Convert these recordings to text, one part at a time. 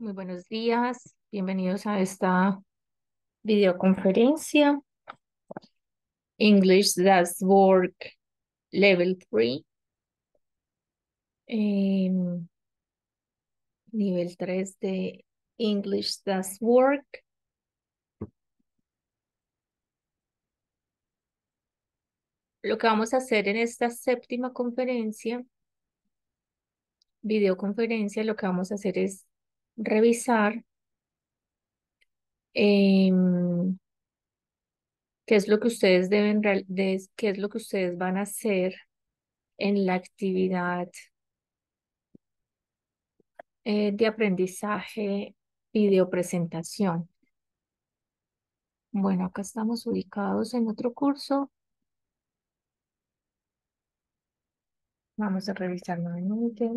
Muy buenos días, bienvenidos a esta videoconferencia. English Does Work Level 3. Em, nivel 3 de English Does Work. Lo que vamos a hacer en esta séptima conferencia, videoconferencia, lo que vamos a hacer es revisar em, qué es lo que ustedes deben, qué es lo que ustedes van a hacer en la actividad eh, de aprendizaje presentación. Bueno, acá estamos ubicados en otro curso. Vamos a revisar nuevamente.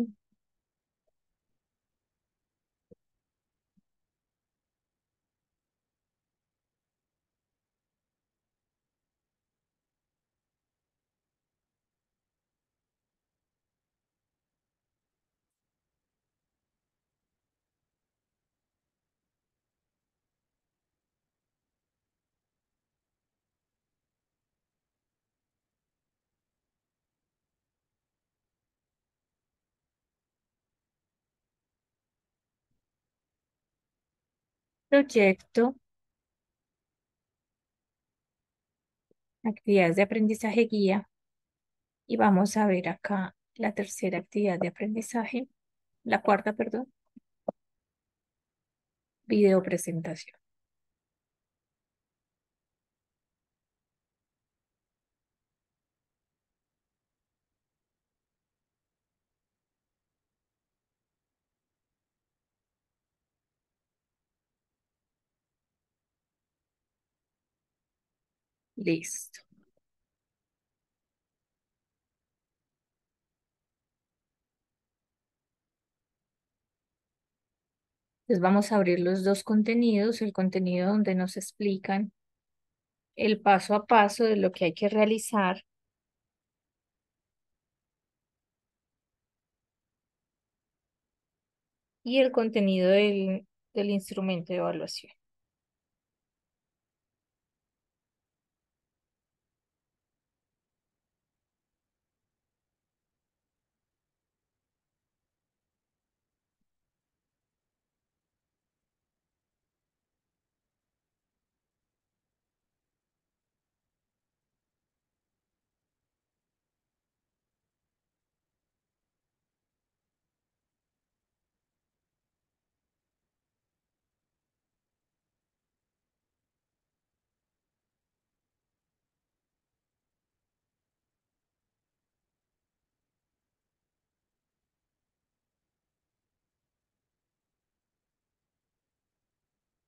proyecto, actividades de aprendizaje guía y vamos a ver acá la tercera actividad de aprendizaje, la cuarta, perdón, video presentación. Listo. Entonces vamos a abrir los dos contenidos, el contenido donde nos explican el paso a paso de lo que hay que realizar. Y el contenido del, del instrumento de evaluación.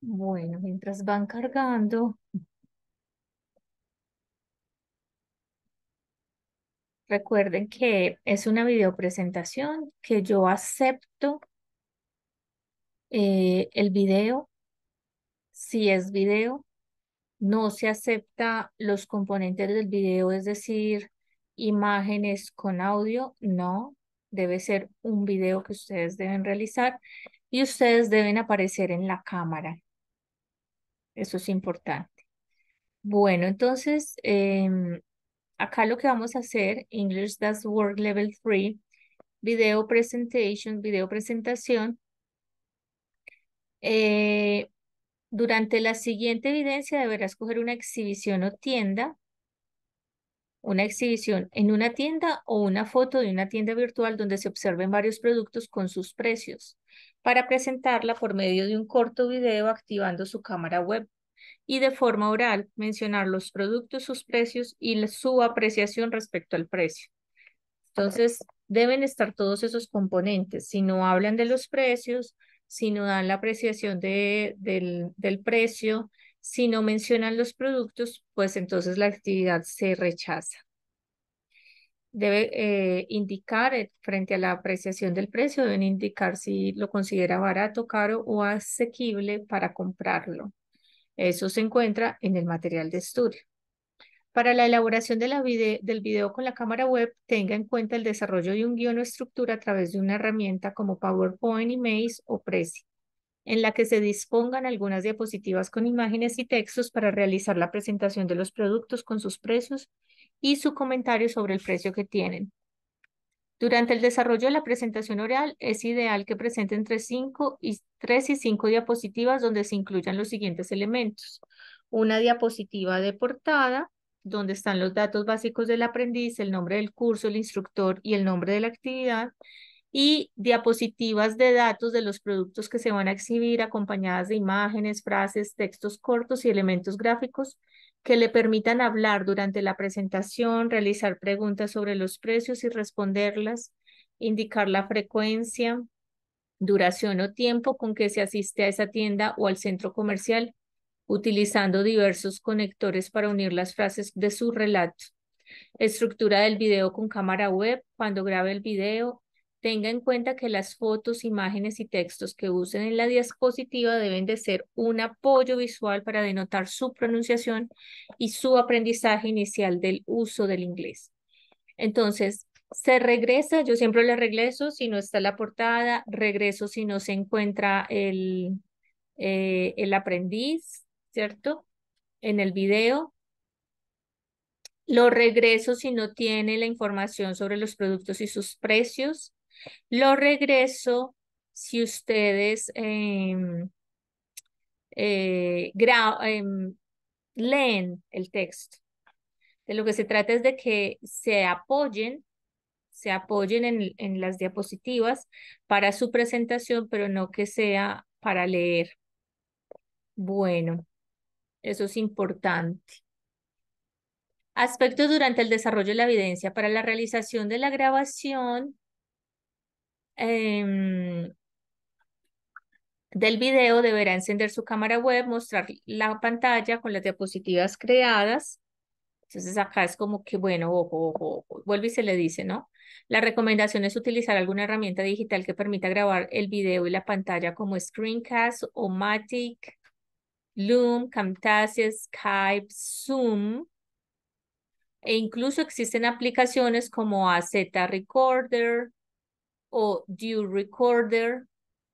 Bueno, mientras van cargando, recuerden que es una videopresentación que yo acepto eh, el video, si es video, no se acepta los componentes del video, es decir, imágenes con audio, no, debe ser un video que ustedes deben realizar y ustedes deben aparecer en la cámara. Eso es importante. Bueno, entonces, em, acá lo que vamos a hacer, English Does Work Level 3, Video Presentation, Video Presentación. Eh, durante la siguiente evidencia deberá escoger una exhibición o tienda, una exhibición en una tienda o una foto de una tienda virtual donde se observen varios productos con sus precios para presentarla por medio de un corto video activando su cámara web y de forma oral mencionar los productos, sus precios y su apreciación respecto al precio. Entonces, deben estar todos esos componentes. Si no hablan de los precios, si no dan la apreciación de, del precio, si no mencionan los productos, pues entonces la actividad se rechaza debe eh, indicar eh, frente a la apreciación del precio, deben indicar si lo considera barato, caro o asequible para comprarlo. Eso se encuentra en el material de estudio. Para la elaboración de la del video con la cámara web, tenga en cuenta el desarrollo de un guión o estructura a través de una herramienta como PowerPoint, E-Mails o Prezi, en la que se dispongan algunas diapositivas con imágenes y textos para realizar la presentación de los productos con sus precios y su comentario sobre el precio que tienen. Durante el desarrollo de la presentación oral, es ideal que presenten entre cinco y tres y 5 diapositivas donde se incluyan los siguientes elementos. Una diapositiva de portada, donde están los datos básicos del aprendiz, el nombre del curso, el instructor y el nombre de la actividad, y diapositivas de datos de los productos que se van a exhibir acompañadas de imágenes, frases, textos cortos y elementos gráficos que le permitan hablar durante la presentación, realizar preguntas sobre los precios y responderlas, indicar la frecuencia, duración o tiempo con que se asiste a esa tienda o al centro comercial, utilizando diversos conectores para unir las frases de su relato. Estructura del video con cámara web, cuando grabe el video, Tenga en cuenta que las fotos, imágenes y textos que usen en la diapositiva deben de ser un apoyo visual para denotar su pronunciación y su aprendizaje inicial del uso del inglés. Entonces, se regresa, yo siempre le regreso si no está la portada, regreso si no se encuentra el, eh, el aprendiz, ¿cierto? En el video, lo regreso si no tiene la información sobre los productos y sus precios. Lo regreso si ustedes em, eh, em, leen el texto. De lo que se trata es de que se apoyen, se apoyen en las diapositivas para su presentación, pero no que sea para leer. Bueno, eso es importante. Aspectos durante el desarrollo de la evidencia. Para la realización de la grabación, Em, del video deberá encender su cámara web, mostrar la pantalla con las diapositivas creadas. Entonces acá es como que, bueno, ojo, ojo, vuelve y se le dice, ¿no? La recomendación es utilizar alguna herramienta digital que permita grabar el video y la pantalla como Screencast, o Matic Loom, Camtasia, Skype, Zoom. E incluso existen aplicaciones como AZ Recorder, o Due Recorder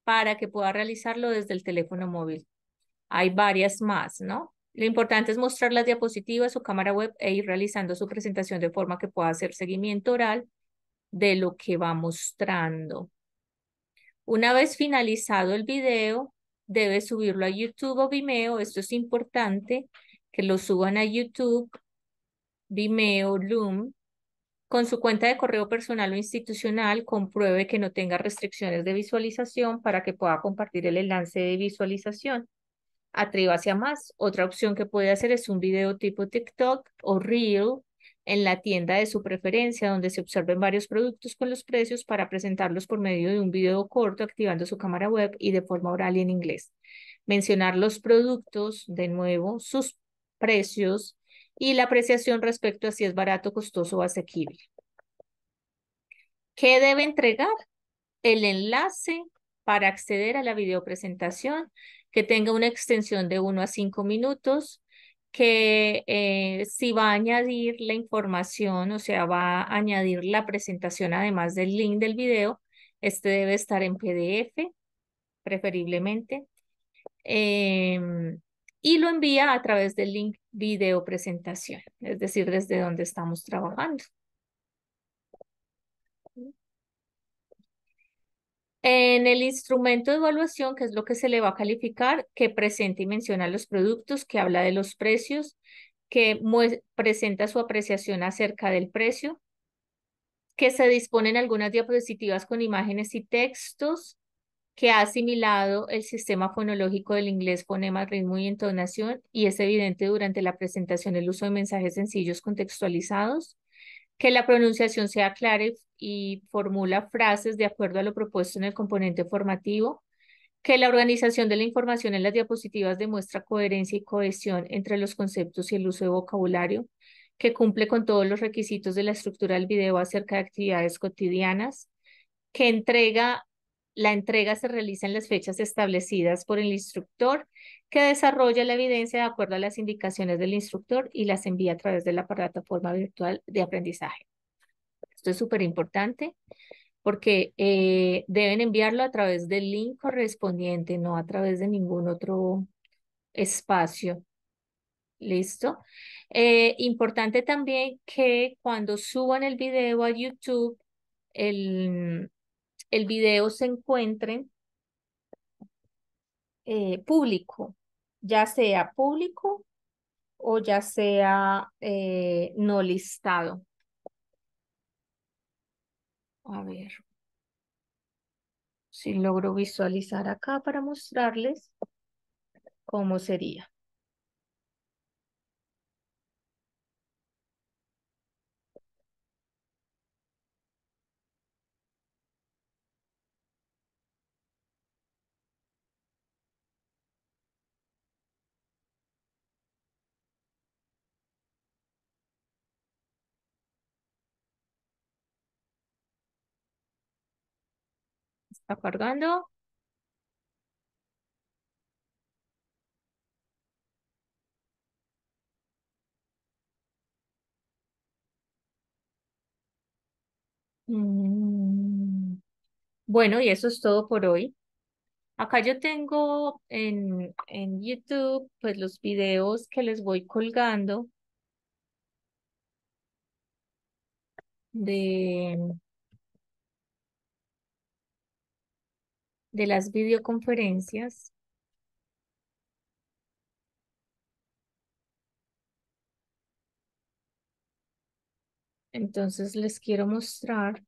para que pueda realizarlo desde el teléfono móvil. Hay varias más, ¿no? Lo importante es mostrar las diapositivas, su cámara web e ir realizando su presentación de forma que pueda hacer seguimiento oral de lo que va mostrando. Una vez finalizado el video, debe subirlo a YouTube o Vimeo. Esto es importante, que lo suban a YouTube, Vimeo, Loom, con su cuenta de correo personal o institucional, compruebe que no tenga restricciones de visualización para que pueda compartir el enlace de visualización. Atrévase hacia más. Otra opción que puede hacer es un video tipo TikTok o Reel en la tienda de su preferencia, donde se observen varios productos con los precios para presentarlos por medio de un video corto activando su cámara web y de forma oral y en inglés. Mencionar los productos de nuevo, sus precios, y la apreciación respecto a si es barato, costoso o asequible. ¿Qué debe entregar? El enlace para acceder a la videopresentación que tenga una extensión de 1 a 5 minutos, que eh, si va a añadir la información, o sea, va a añadir la presentación además del link del video, este debe estar en PDF, preferiblemente. Eh, y lo envía a través del link video presentación, es decir, desde donde estamos trabajando. En el instrumento de evaluación, que es lo que se le va a calificar, que presenta y menciona los productos, que habla de los precios, que presenta su apreciación acerca del precio, que se disponen algunas diapositivas con imágenes y textos, que ha asimilado el sistema fonológico del inglés, fonema, ritmo y entonación, y es evidente durante la presentación el uso de mensajes sencillos contextualizados, que la pronunciación sea clara y, formula frases de acuerdo a lo propuesto en el componente formativo, que la organización de la información en las diapositivas demuestra coherencia y cohesión entre los conceptos y el uso de vocabulario, que cumple con todos los requisitos de la estructura del video acerca de actividades cotidianas, que entrega la entrega se realiza en las fechas establecidas por el instructor que desarrolla la evidencia de acuerdo a las indicaciones del instructor y las envía a través de la plataforma virtual de aprendizaje. Esto es súper importante porque eh, deben enviarlo a través del link correspondiente, no a través de ningún otro espacio. ¿Listo? Eh, importante también que cuando suban el video a YouTube, el, el video se encuentre eh, público, ya sea público o ya sea eh, no listado. A ver si logro visualizar acá para mostrarles cómo sería. cargando. Mm. Bueno, y eso es todo por hoy. Acá yo tengo en, en YouTube pues los videos que les voy colgando de, de las videoconferencias. Entonces les quiero mostrar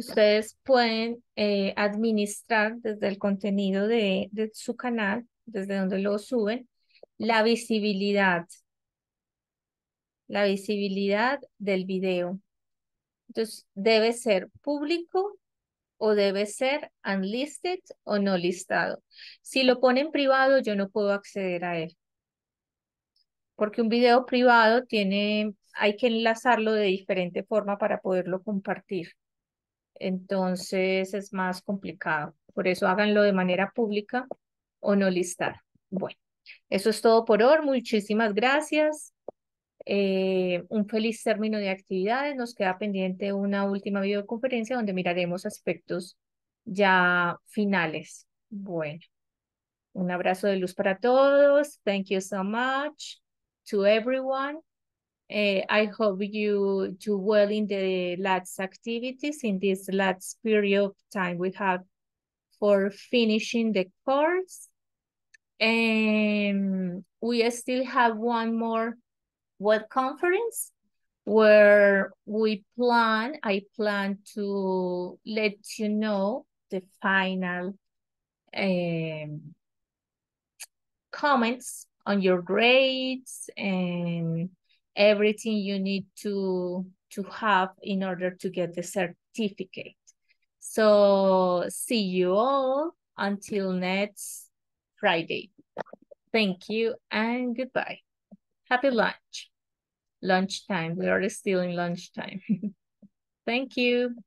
ustedes pueden eh, administrar desde el contenido de, su canal, desde donde lo suben, la visibilidad. La visibilidad del video. Entonces, debe ser público o debe ser unlisted o no listado. Si lo ponen privado, yo no puedo acceder a él. Porque un video privado tiene, hay que enlazarlo de diferente forma para poderlo compartir. Entonces es más complicado. Por eso háganlo de manera pública o no listar. Bueno, eso es todo por hoy. Muchísimas gracias. Eh, un feliz término de actividades. Nos queda pendiente una última videoconferencia donde miraremos aspectos ya finales. Bueno, un abrazo de luz para todos. Thank you so much to everyone. Uh, I hope you do well in the last activities in this last period of time we have for finishing the course. And we still have one more web conference where we plan, I plan to let you know the final um, comments on your grades and everything you need to to have in order to get the certificate. So see you all until next Friday. Thank you and goodbye. Happy lunch. Lunchtime. We are still in lunchtime. Thank you.